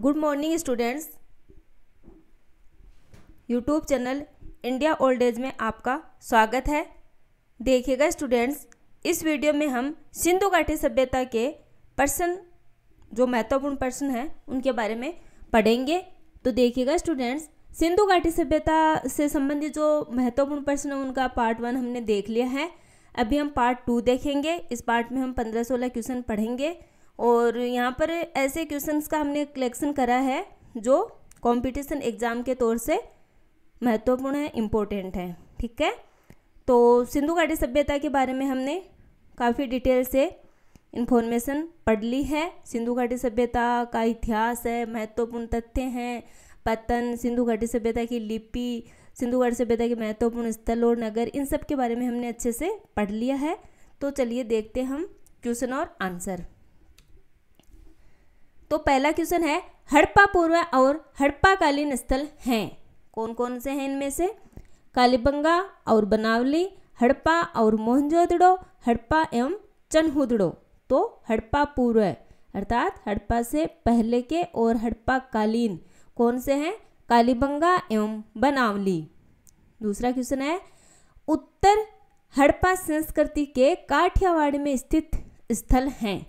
good morning students YouTube channel India old age में आपका स्वागत है देखिएगा स्टूडेंट्स इस वीडियो में हम सिंधु घाटी सभ्यता के पर्सन जो महत्वपूर्ण पर्सन हैं उनके बारे में पढ़ेंगे तो देखिएगा स्टूडेंट्स सिंधु घाटी सभ्यता से संबंधित जो महत्वपूर्ण पर्सन है उनका पार्ट वन हमने देख लिया है अभी हम पार्ट टू देखेंगे इस पार्ट में हम पंद्रह सोलह क्वेश्चन पढ़ेंगे और यहाँ पर ऐसे क्वेश्चंस का हमने कलेक्शन करा है जो कंपटीशन एग्ज़ाम के तौर से महत्वपूर्ण है इम्पोर्टेंट है ठीक है तो सिंधु घाटी सभ्यता के बारे में हमने काफ़ी डिटेल से इन्फॉर्मेशन पढ़ ली है सिंधु घाटी सभ्यता का इतिहास है महत्वपूर्ण तथ्य हैं पतन सिंधु घाटी सभ्यता की लिपि सिंधु घाटी सभ्यता के महत्वपूर्ण स्थल और नगर इन सब के बारे में हमने अच्छे से पढ़ लिया है तो चलिए देखते हम क्वेश्चन और आंसर तो पहला क्वेश्चन है हड़प्पा पूर्व और हड़प्पाकालीन स्थल हैं कौन कौन से हैं इनमें से कालीबंगा और बनावली हड़प्पा और मोहनजोदड़ो हड़प्पा एवं चनहुदड़ो तो हड़प्पा पूर्व अर्थात हड़प्पा से पहले के और हड़प्पा कालीन कौन से हैं कालीबंगा एवं बनावली दूसरा क्वेश्चन है उत्तर हड़प्पा संस्कृति के काठियावाड़ में स्थित स्थल हैं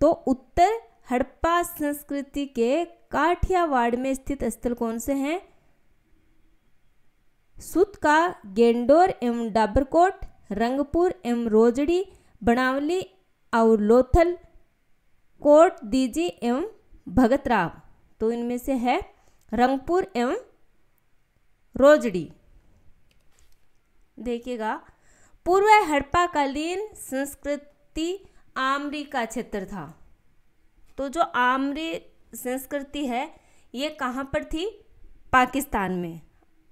तो उत्तर हड़प्पा संस्कृति के काठियावाड़ में स्थित स्थल कौन से हैं सुत का गेंडोर एवं डाबरकोट रंगपुर एवं रोजड़ी बनावली और लोथल कोट दीजी एवं भगतराव तो इनमें से है रंगपुर एवं रोजड़ी देखिएगा पूर्व हड़प्पाकालीन संस्कृति आमरी का क्षेत्र था तो जो आमरी संस्कृति है ये कहाँ पर थी पाकिस्तान में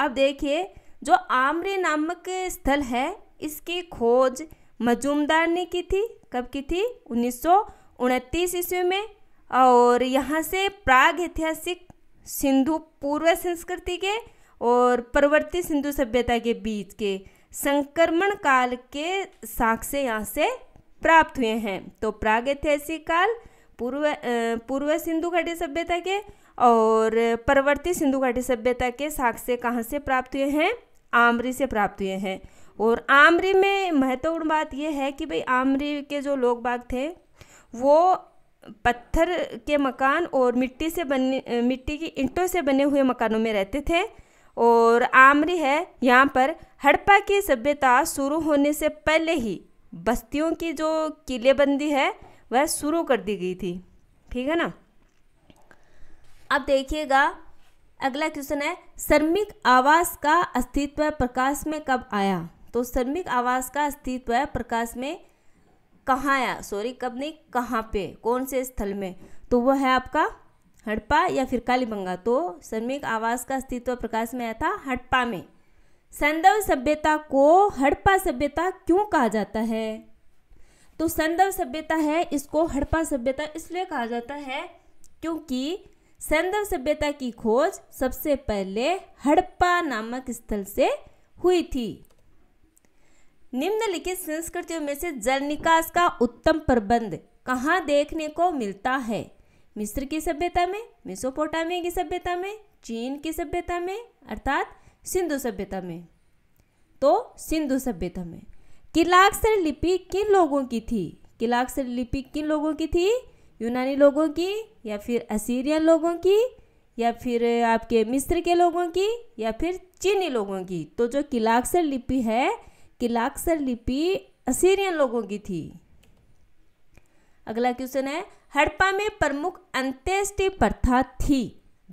अब देखिए जो आमरी नामक स्थल है इसकी खोज मजूमदार ने की थी कब की थी उन्नीस ईस्वी में और यहाँ से प्राग ऐतिहासिक सिंधु पूर्व संस्कृति के और परवर्ती सिंधु सभ्यता के बीच के संक्रमण काल के साक्ष्य यहाँ से प्राप्त हुए हैं तो प्राग ऐतिहासिक काल पूर्व पूर्व सिंधु घाटी सभ्यता के और परवर्ती सिंधु घाटी सभ्यता के साक्ष्य कहाँ से प्राप्त हुए हैं आमरी से प्राप्त हुए हैं और आमरी में महत्वपूर्ण बात यह है कि भाई आमरी के जो लोग बाग थे वो पत्थर के मकान और मिट्टी से बने मिट्टी की ईंटों से बने हुए मकानों में रहते थे और आमरी है यहाँ पर हड़प्पा की सभ्यता शुरू होने से पहले ही बस्तियों की जो किलेबंदी है वह शुरू कर दी गई थी ठीक है ना अब देखिएगा अगला क्वेश्चन है श्रमिक आवास का अस्तित्व प्रकाश में कब आया तो श्रमिक आवास का अस्तित्व प्रकाश में कहाँ आया सॉरी कब नहीं कहाँ पे कौन से स्थल में तो वह है आपका हड़प्पा या फिर कालीबंगा तो श्रमिक आवास का अस्तित्व प्रकाश में आया था हड़प्पा में संदव सभ्यता को हड़प्पा सभ्यता क्यों कहा जाता है तो संदव सभ्यता है इसको हड़प्पा सभ्यता इसलिए कहा जाता है क्योंकि संदव सभ्यता की खोज सबसे पहले हड़प्पा नामक स्थल से हुई थी निम्नलिखित संस्कृतियों में से जल निकास का उत्तम प्रबंध कहाँ देखने को मिलता है मिस्र की सभ्यता में मिसोपोटामिया की सभ्यता में चीन की सभ्यता में अर्थात सिंधु सभ्यता में तो सिंधु सभ्यता में किलाक्षर लिपि किन लोगों की थी किलाक्षर लिपि किन लोगों की थी यूनानी लोगों की या फिर असीरियन लोगों की या फिर आपके मिस्र के लोगों की या फिर चीनी लोगों की तो जो किलाक्षर लिपि है किलाक्षर लिपि असीरियन लोगों की थी अगला क्वेश्चन है हड़प्पा में प्रमुख अंत्येष्टि प्रथा थी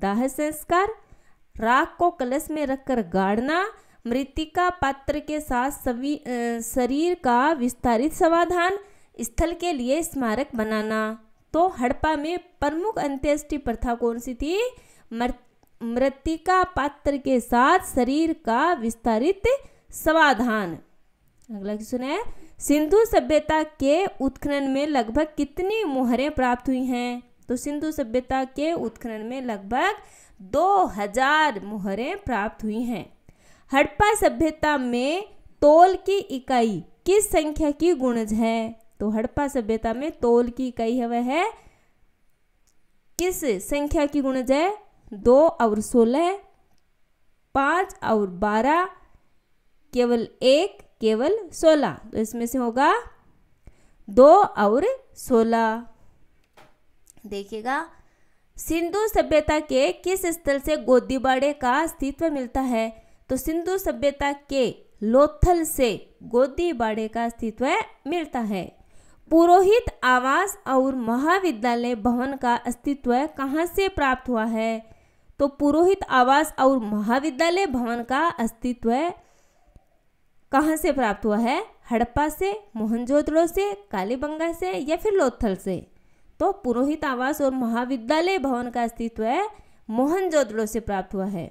दाह संस्कार राख को कलश में रखकर गाड़ना मृतिका पात्र के साथ सभी शरीर का विस्तारित समाधान स्थल के लिए स्मारक बनाना तो हड़प्पा में प्रमुख अंत्येष्टि प्रथा कौन सी थी मृतिका पात्र के साथ शरीर का विस्तारित समाधान अगला क्वेश्चन है सिंधु सभ्यता के उत्खनन में लगभग कितनी मोहरें प्राप्त हुई हैं तो सिंधु सभ्यता के उत्खनन में लगभग 2000 मोहरें प्राप्त हुई हैं हड़प्पा सभ्यता में तोल की इकाई किस संख्या की गुणज है तो हड़प्पा सभ्यता में तोल की इकाई है वह है किस संख्या की गुणज है दो और सोलह पांच और बारह केवल एक केवल सोलह तो इसमें से होगा दो और सोलह देखिएगा सिंधु सभ्यता के किस स्थल से गोदीबाड़े का अस्तित्व मिलता है तो सिंधु सभ्यता के लोथल से गोदी बाड़े का अस्तित्व मिलता है पुरोहित आवास और महाविद्यालय भवन का अस्तित्व कहाँ से प्राप्त हुआ है तो पुरोहित आवास और महाविद्यालय भवन का अस्तित्व कहाँ से प्राप्त हुआ है हड़प्पा से मोहनजोदड़ो से कालीबंगा से या फिर लोथल से तो पुरोहित आवास और महाविद्यालय भवन का अस्तित्व मोहनजोदड़ो से प्राप्त हुआ है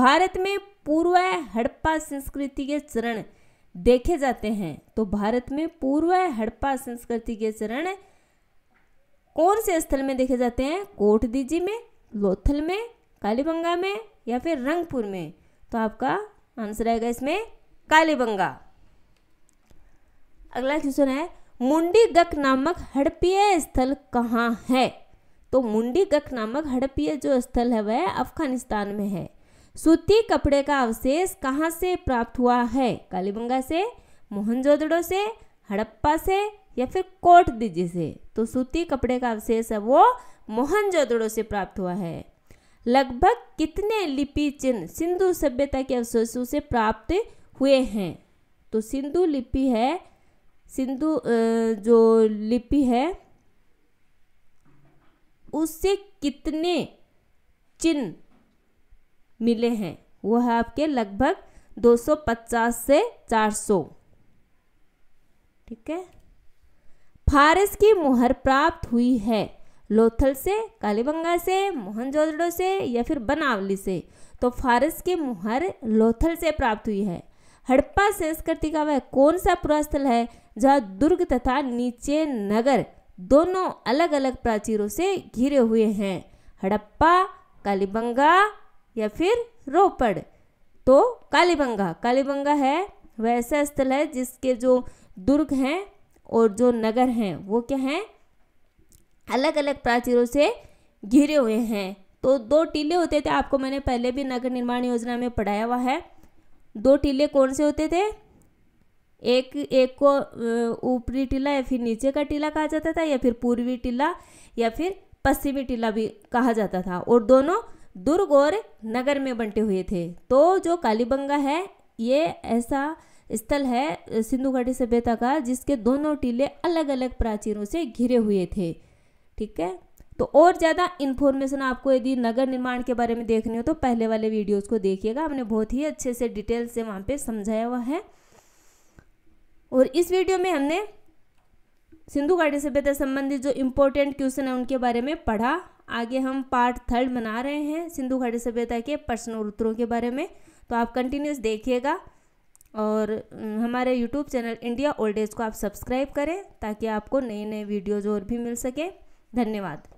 भारत में पूर्व हड़प्पा संस्कृति के चरण देखे जाते हैं तो भारत में पूर्व हड़प्पा संस्कृति के चरण कौन से स्थल में देखे जाते हैं कोट दीजी में लोथल में कालीबंगा में या फिर रंगपुर में तो आपका आंसर आएगा इसमें कालीबंगा अगला क्वेश्चन है मुंडी गक नामक हड़पीय स्थल कहाँ है तो मुंडी गक नामक हड़पीय जो स्थल है वह अफगानिस्तान में है सूती कपड़े का अवशेष कहाँ से प्राप्त हुआ है कालीबंगा से मोहनजोदड़ो से हड़प्पा से या फिर कोट दिजी से तो सूती कपड़े का अवशेष है वो मोहनजोदड़ो से प्राप्त हुआ है लगभग कितने लिपि चिन्ह सिंधु सभ्यता के अवशेषों से प्राप्त हुए हैं तो सिंधु लिपि है सिंधु जो लिपि है उससे कितने चिन्ह मिले हैं वो है आपके लगभग 250 से 400 ठीक है फारस की मुहर प्राप्त हुई है लोथल से कालीबंगा से मोहनजोदड़ो से या फिर बनावली से तो फारस की मुहर लोथल से प्राप्त हुई है हड़प्पा संस्कृति का वह कौन सा पुरास्थल है जहाँ दुर्ग तथा नीचे नगर दोनों अलग अलग प्राचीरों से घिरे हुए हैं हड़प्पा कालीबंगा या फिर रोपड़ तो कालीबंगा कालीबंगा है वह ऐसा स्थल है जिसके जो दुर्ग हैं और जो नगर हैं वो क्या हैं अलग अलग प्राचीरों से घिरे हुए हैं तो दो टीले होते थे आपको मैंने पहले भी नगर निर्माण योजना में पढ़ाया हुआ है दो टीले कौन से होते थे एक एक को ऊपरी टीला या फिर नीचे का टीला कहा जाता था या फिर पूर्वी टीला या फिर पश्चिमी टीला भी कहा जाता था और दोनों दुर्ग और नगर में बंटे हुए थे तो जो कालीबंगा है ये ऐसा स्थल है सिंधु घाटी सभ्यता का जिसके दोनों टीले अलग अलग प्राचीरों से घिरे हुए थे ठीक है तो और ज़्यादा इन्फॉर्मेशन आपको यदि नगर निर्माण के बारे में देखनी हो तो पहले वाले वीडियोस को देखिएगा हमने बहुत ही अच्छे से डिटेल से वहाँ पे समझाया हुआ है और इस वीडियो में हमने सिंधु घाटी सभ्यता संबंधित जो इम्पोर्टेंट क्वेश्चन है उनके बारे में पढ़ा आगे हम पार्ट थर्ड बना रहे हैं सिंधु घाटी सभ्यता के प्रश्न और उत्तरों के बारे में तो आप कंटिन्यूस देखिएगा और हमारे YouTube channel India old age को आप सब्सक्राइब करें ताकि आपको नए नए वीडियोज़ और भी मिल सकें धन्यवाद